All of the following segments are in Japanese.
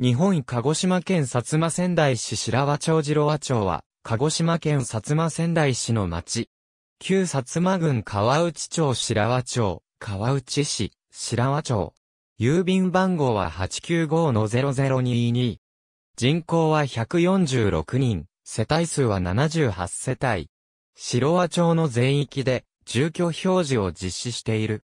日本鹿児島県薩摩仙台市白和町次郎和町は、鹿児島県薩摩仙台市の町。旧薩摩郡川内町白和町、川内市、白和町。郵便番号は895-0022。人口は146人、世帯数は78世帯。白和町の全域で、住居表示を実施している。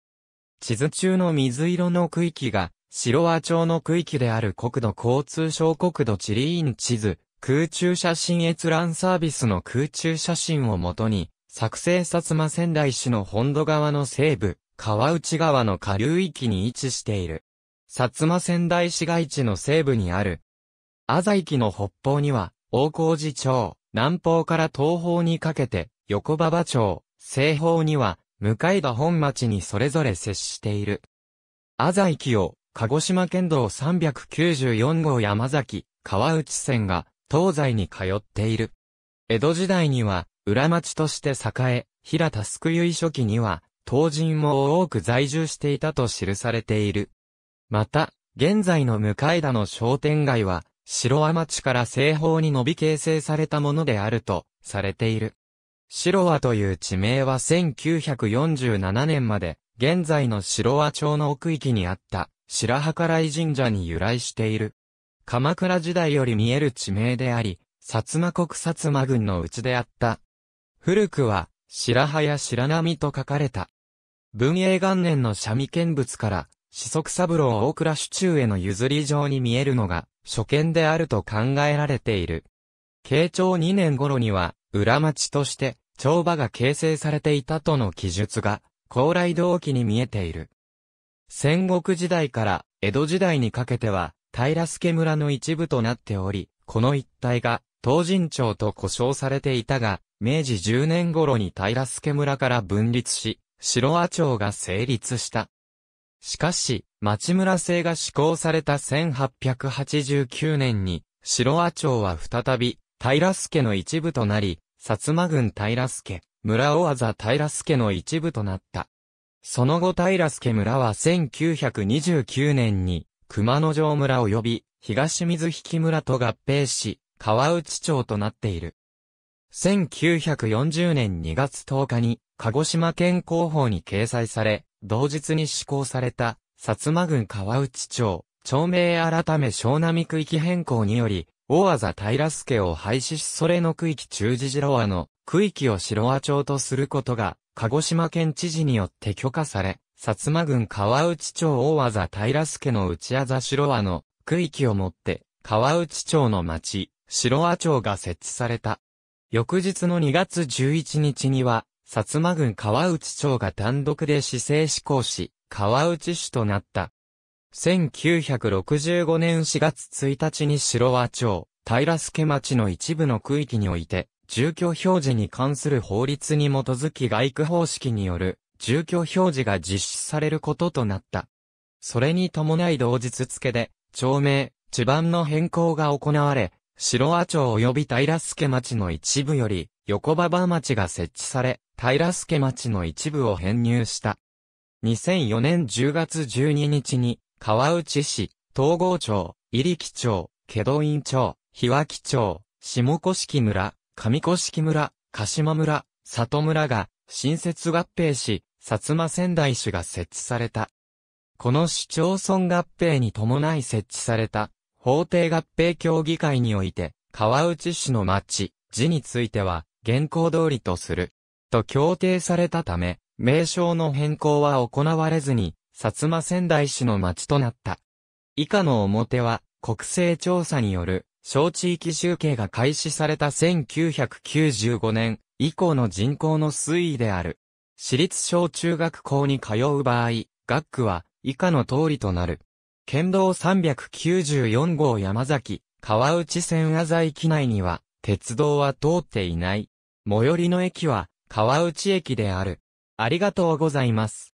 地図中の水色の区域が、ロ和町の区域である国土交通省国土地理院地図、空中写真閲覧サービスの空中写真をもとに、作成薩摩仙台市の本土側の西部、川内川の下流域に位置している。薩摩仙台市街地の西部にある。朝駅の北方には、大河寺町、南方から東方にかけて、横馬場町、西方には、向田本町にそれぞれ接している。朝駅を鹿児島県道394号山崎、川内線が東西に通っている。江戸時代には、裏町として栄え、平田救い初期には、東人も多く在住していたと記されている。また、現在の向田の商店街は、白和町から西方に伸び形成されたものであると、されている。白和という地名は1947年まで、現在の白和町の奥域にあった。白計ら神社に由来している。鎌倉時代より見える地名であり、薩摩国薩摩軍のうちであった。古くは、白羽や白波と書かれた。文永元年の三味見物から、四足三郎大倉主中への譲り状に見えるのが、初見であると考えられている。慶長二年頃には、裏町として、帳場が形成されていたとの記述が、高麗同期に見えている。戦国時代から江戸時代にかけては、平助村の一部となっており、この一帯が、東神町と呼称されていたが、明治10年頃に平助村から分立し、白阿町が成立した。しかし、町村制が施行された1889年に、白阿町は再び、平助の一部となり、薩摩郡平助、村尾技平助の一部となった。その後平助村は1929年に熊野城村及び東水引村と合併し、川内町となっている。1940年2月10日に鹿児島県広報に掲載され、同日に施行された薩摩郡川内町、町名改め小南区域変更により、大技平助を廃止しそれの区域中次次郎和の区域を白和町とすることが、鹿児島県知事によって許可され、薩摩郡川内町大和平助の内技。ざ白和の区域をもって、川内町の町、白和町が設置された。翌日の2月11日には、薩摩郡川内町が単独で市政施行し、川内市となった。1965年4月1日に白和町、平助町の一部の区域において、住居表示に関する法律に基づき外区方式による住居表示が実施されることとなった。それに伴い同日付で、町名、地盤の変更が行われ、白和町及び平助町の一部より、横馬場町が設置され、平助町の一部を編入した。2004年10月12日に、川内市、東郷町、入木町、祁戸院町、日脇町、下甑村、上式村、鹿島村、里村が、新設合併し、薩摩仙台市が設置された。この市町村合併に伴い設置された、法定合併協議会において、川内市の町、字については、現行通りとする。と協定されたため、名称の変更は行われずに、薩摩仙台市の町となった。以下の表は、国勢調査による、小地域集計が開始された1995年以降の人口の推移である。私立小中学校に通う場合、学区は以下の通りとなる。県道394号山崎、川内線浅駅内には、鉄道は通っていない。最寄りの駅は、川内駅である。ありがとうございます。